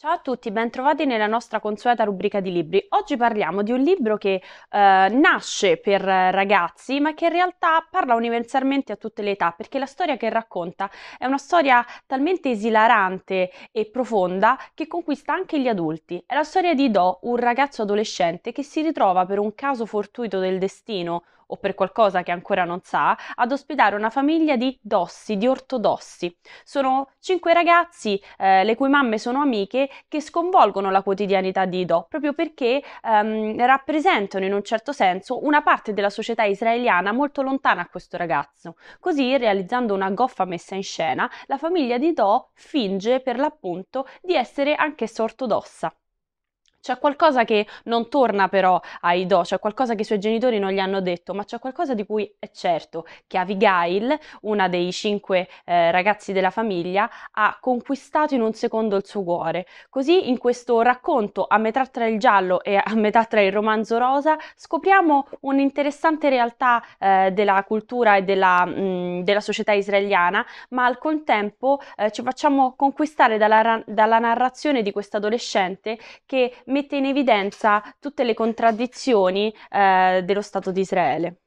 Ciao a tutti, bentrovati nella nostra consueta rubrica di libri. Oggi parliamo di un libro che eh, nasce per eh, ragazzi, ma che in realtà parla universalmente a tutte le età, perché la storia che racconta è una storia talmente esilarante e profonda che conquista anche gli adulti. È la storia di Do, un ragazzo adolescente che si ritrova per un caso fortuito del destino, o per qualcosa che ancora non sa, ad ospitare una famiglia di dossi, di ortodossi. Sono cinque ragazzi, eh, le cui mamme sono amiche, che sconvolgono la quotidianità di Ido, proprio perché ehm, rappresentano in un certo senso una parte della società israeliana molto lontana a questo ragazzo. Così, realizzando una goffa messa in scena, la famiglia di Ido finge per l'appunto di essere anch'essa ortodossa. C'è qualcosa che non torna però a Ido, c'è qualcosa che i suoi genitori non gli hanno detto, ma c'è qualcosa di cui è certo che Avigail, una dei cinque eh, ragazzi della famiglia, ha conquistato in un secondo il suo cuore. Così in questo racconto, a metà tra il giallo e a metà tra il romanzo rosa, scopriamo un'interessante realtà eh, della cultura e della, mh, della, società israeliana, ma al contempo eh, ci facciamo conquistare dalla, dalla narrazione di questa adolescente che mette in evidenza tutte le contraddizioni eh, dello Stato di Israele.